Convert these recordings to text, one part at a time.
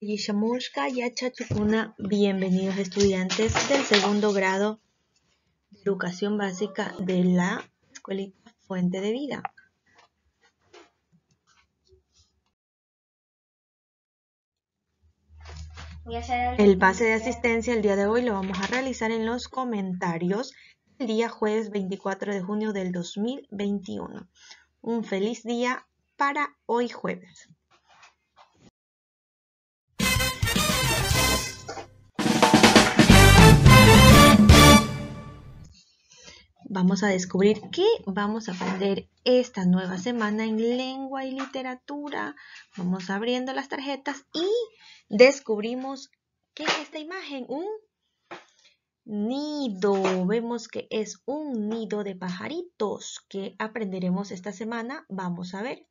y chukuna, bienvenidos estudiantes del segundo grado de educación básica de la Escuelita Fuente de Vida. El pase de asistencia el día de hoy lo vamos a realizar en los comentarios el día jueves 24 de junio del 2021. Un feliz día para hoy jueves. vamos a descubrir qué vamos a aprender esta nueva semana en lengua y literatura. Vamos abriendo las tarjetas y descubrimos qué es esta imagen, un nido. Vemos que es un nido de pajaritos que aprenderemos esta semana. Vamos a ver.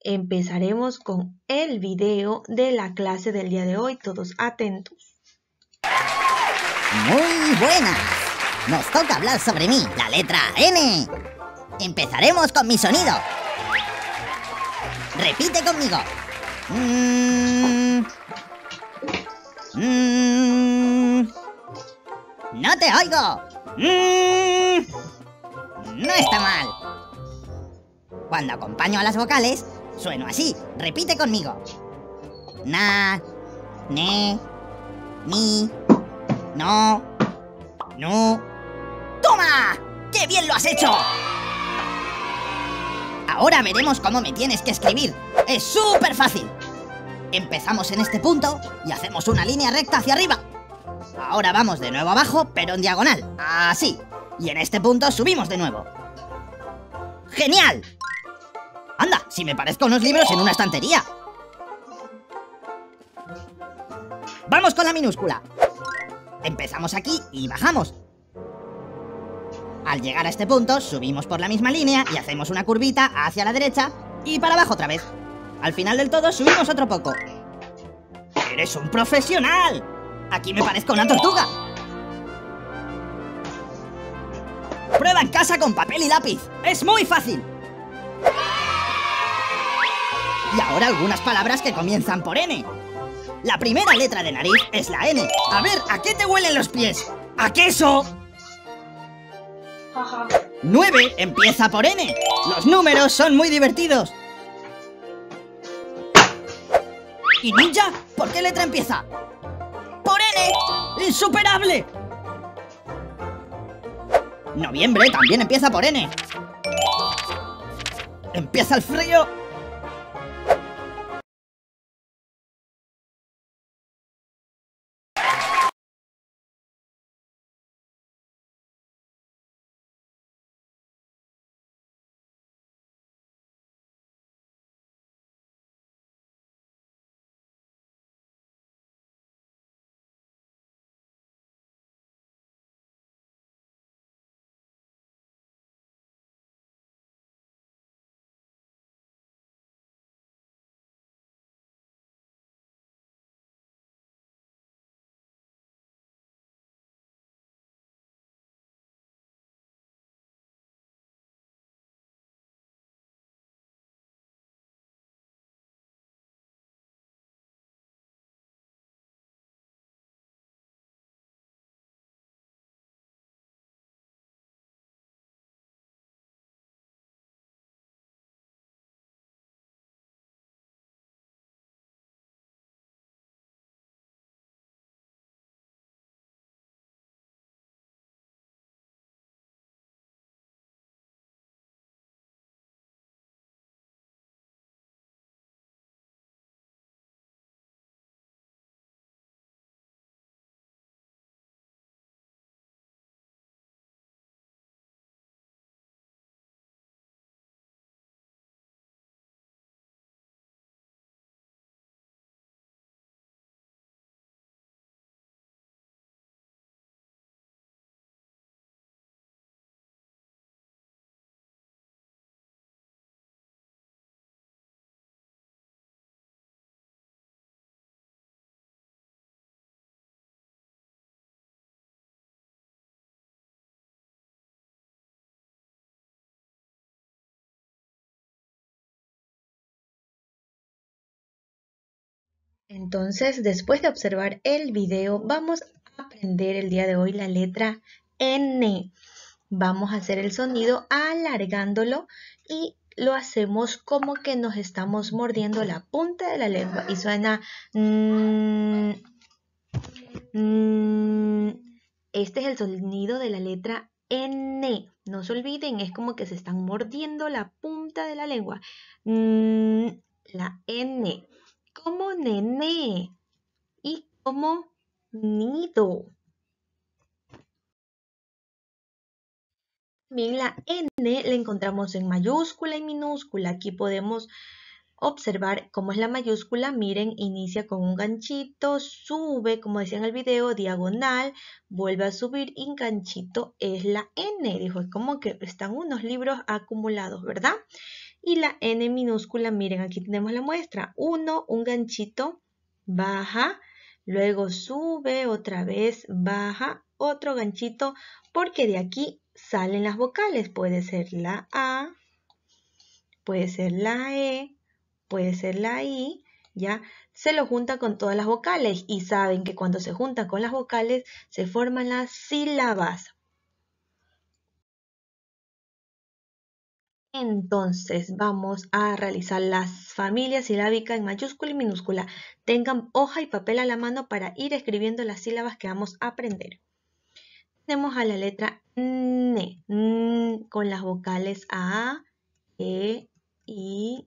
Empezaremos con el video de la clase del día de hoy. Todos atentos. Muy buena nos toca hablar sobre mí, la letra N. Empezaremos con mi sonido. Repite conmigo. Mm. Mm. No te oigo. Mm. No está mal. Cuando acompaño a las vocales, sueno así. Repite conmigo. Na, ne, mi, no, no. ¡Toma! ¡Qué bien lo has hecho! Ahora veremos cómo me tienes que escribir. ¡Es súper fácil! Empezamos en este punto y hacemos una línea recta hacia arriba. Ahora vamos de nuevo abajo, pero en diagonal. Así. Y en este punto subimos de nuevo. ¡Genial! Anda, si me parezco unos libros en una estantería. Vamos con la minúscula. Empezamos aquí y bajamos. Al llegar a este punto, subimos por la misma línea y hacemos una curvita hacia la derecha y para abajo otra vez. Al final del todo subimos otro poco. ¡Eres un profesional! Aquí me parezco una tortuga. Prueba en casa con papel y lápiz. ¡Es muy fácil! Y ahora algunas palabras que comienzan por N. La primera letra de nariz es la N. A ver, ¿a qué te huelen los pies? ¡A queso! 9 empieza por N. Los números son muy divertidos. ¿Y ninja? ¿Por qué letra empieza? ¡Por N! ¡Insuperable! Noviembre también empieza por N. Empieza el frío Entonces, después de observar el video, vamos a aprender el día de hoy la letra N. Vamos a hacer el sonido alargándolo y lo hacemos como que nos estamos mordiendo la punta de la lengua y suena... este es el sonido de la letra N. No se olviden, es como que se están mordiendo la punta de la lengua. la N como nene y como nido. Bien, la N la encontramos en mayúscula y minúscula. Aquí podemos observar cómo es la mayúscula. Miren, inicia con un ganchito, sube, como decía en el video, diagonal, vuelve a subir y ganchito es la N. Dijo, es como que están unos libros acumulados, ¿verdad? y la N minúscula, miren, aquí tenemos la muestra. Uno, un ganchito, baja, luego sube, otra vez baja, otro ganchito, porque de aquí salen las vocales. Puede ser la A, puede ser la E, puede ser la I, ¿ya? Se lo junta con todas las vocales y saben que cuando se junta con las vocales se forman las sílabas. Entonces vamos a realizar las familias silábicas en mayúscula y minúscula. Tengan hoja y papel a la mano para ir escribiendo las sílabas que vamos a aprender. Tenemos a la letra N, con las vocales A, E, I,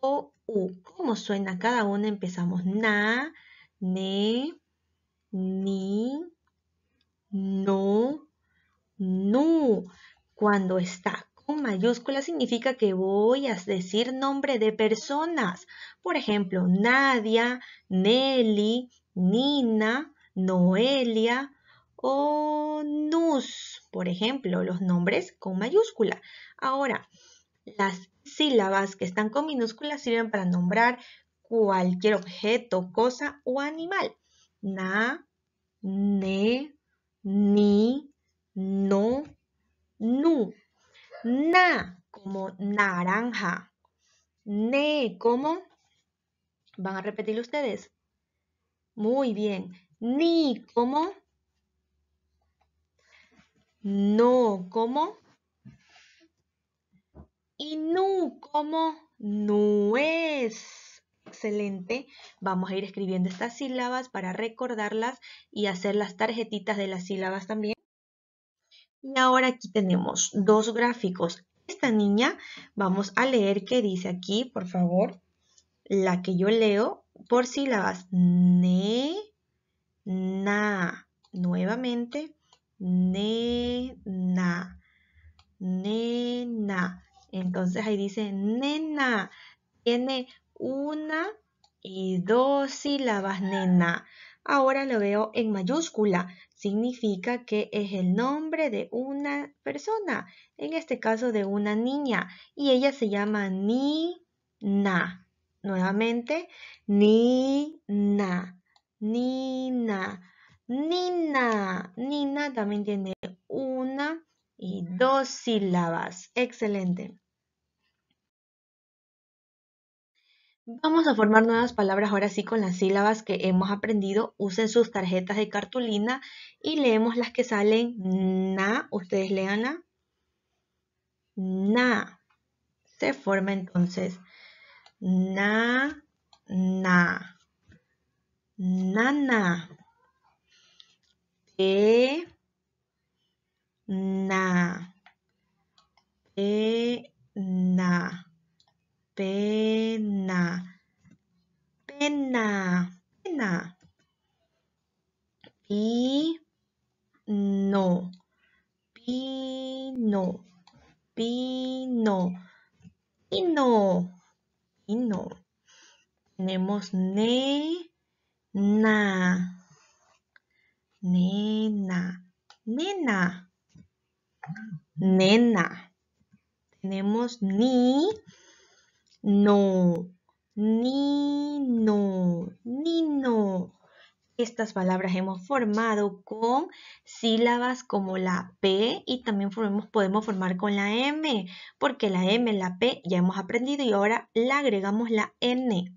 O, U. ¿Cómo suena cada una? Empezamos na, ne, ni, no, nu. Cuando está con mayúscula significa que voy a decir nombre de personas. Por ejemplo, Nadia, Nelly, Nina, Noelia o Nus. Por ejemplo, los nombres con mayúscula. Ahora, las sílabas que están con minúsculas sirven para nombrar cualquier objeto, cosa o animal. Na, ne, ni, no, nu. Na como naranja. Ne como. Van a repetir ustedes. Muy bien. Ni como. No como. Y nu como nuez. Excelente. Vamos a ir escribiendo estas sílabas para recordarlas y hacer las tarjetitas de las sílabas también. Y ahora aquí tenemos dos gráficos. Esta niña, vamos a leer qué dice aquí, por favor. La que yo leo por sílabas. Ne, Nuevamente. Ne, na. Nena. Entonces ahí dice nena. Tiene una y dos sílabas, nena. Ahora lo veo en mayúscula significa que es el nombre de una persona, en este caso de una niña, y ella se llama Ni-na. Nuevamente, Ni-na. ni Nina, Nina. Nina también tiene una y dos sílabas. Excelente. Vamos a formar nuevas palabras ahora sí con las sílabas que hemos aprendido. Usen sus tarjetas de cartulina y leemos las que salen na. Ustedes lean a na. Se forma entonces na, na, na, e, na. Ne-na, nena, nena, nena, nena. Tenemos ni, no, ni, no, ni, no. Estas palabras hemos formado con sílabas como la P y también podemos formar con la M, porque la M, la P ya hemos aprendido y ahora le agregamos la N.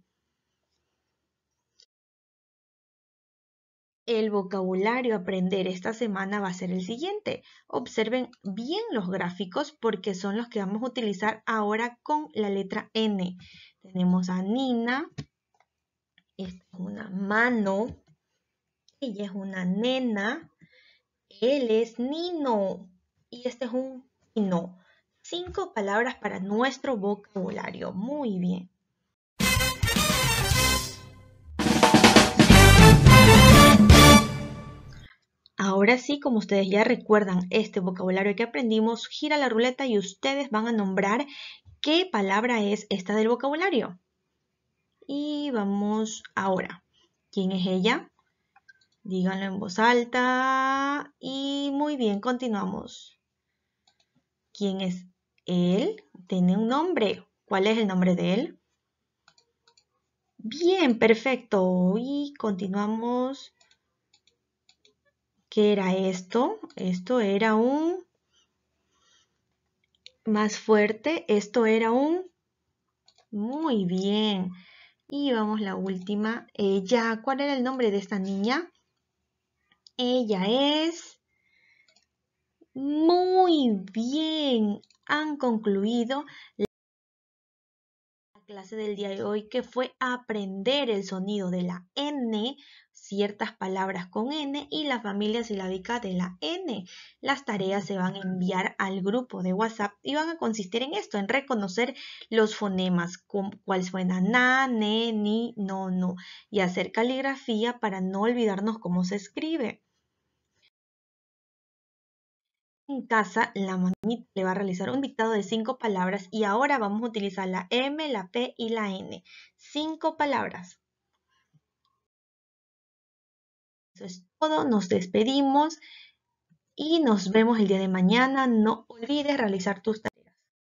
El vocabulario a aprender esta semana va a ser el siguiente. Observen bien los gráficos porque son los que vamos a utilizar ahora con la letra N. Tenemos a Nina, esta es una mano, ella es una nena, él es Nino y este es un Nino. Cinco palabras para nuestro vocabulario. Muy bien. Ahora sí, como ustedes ya recuerdan este vocabulario que aprendimos, gira la ruleta y ustedes van a nombrar qué palabra es esta del vocabulario. Y vamos ahora. ¿Quién es ella? Díganlo en voz alta. Y muy bien, continuamos. ¿Quién es él? Tiene un nombre. ¿Cuál es el nombre de él? Bien, perfecto. Y continuamos. ¿Qué era esto? Esto era un más fuerte. Esto era un muy bien. Y vamos la última. Ella, eh, ¿cuál era el nombre de esta niña? Ella es muy bien. Han concluido la clase del día de hoy que fue aprender el sonido de la N ciertas palabras con N y la familia silábica de la N. Las tareas se van a enviar al grupo de WhatsApp y van a consistir en esto, en reconocer los fonemas, con cuál suena na, ne, ni, no, no, y hacer caligrafía para no olvidarnos cómo se escribe. En casa, la mamita le va a realizar un dictado de cinco palabras y ahora vamos a utilizar la M, la P y la N. Cinco palabras. Eso es todo, nos despedimos y nos vemos el día de mañana. No olvides realizar tus